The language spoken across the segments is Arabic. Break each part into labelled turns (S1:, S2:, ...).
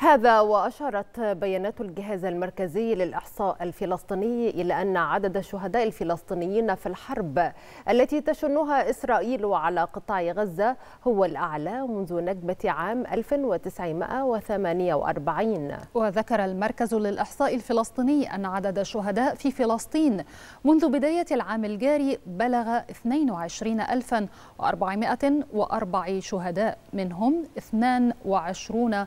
S1: هذا وأشارت بيانات الجهاز المركزي للإحصاء الفلسطيني إلى أن عدد الشهداء الفلسطينيين في الحرب التي تشنها إسرائيل على قطاع غزة هو الأعلى منذ نجبة عام 1948
S2: وذكر المركز للإحصاء الفلسطيني أن عدد الشهداء في فلسطين منذ بداية العام الجاري بلغ 22404 شهداء منهم 22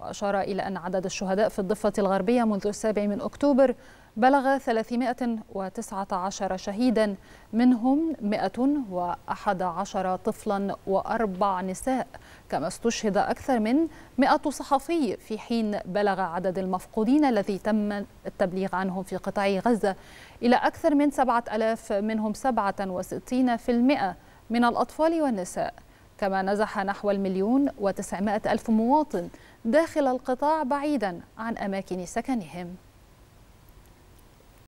S2: وأشار إلى أن عدد الشهداء في الضفة الغربية منذ السابع من أكتوبر بلغ 319 شهيدا منهم 111 طفلا وأربع نساء كما استشهد أكثر من 100 صحفي في حين بلغ عدد المفقودين الذي تم التبليغ عنهم في قطاع غزة إلى أكثر من 7000 منهم 67% من الأطفال والنساء كما نزح نحو المليون وتسعمائة ألف مواطن داخل القطاع بعيدا عن أماكن سكنهم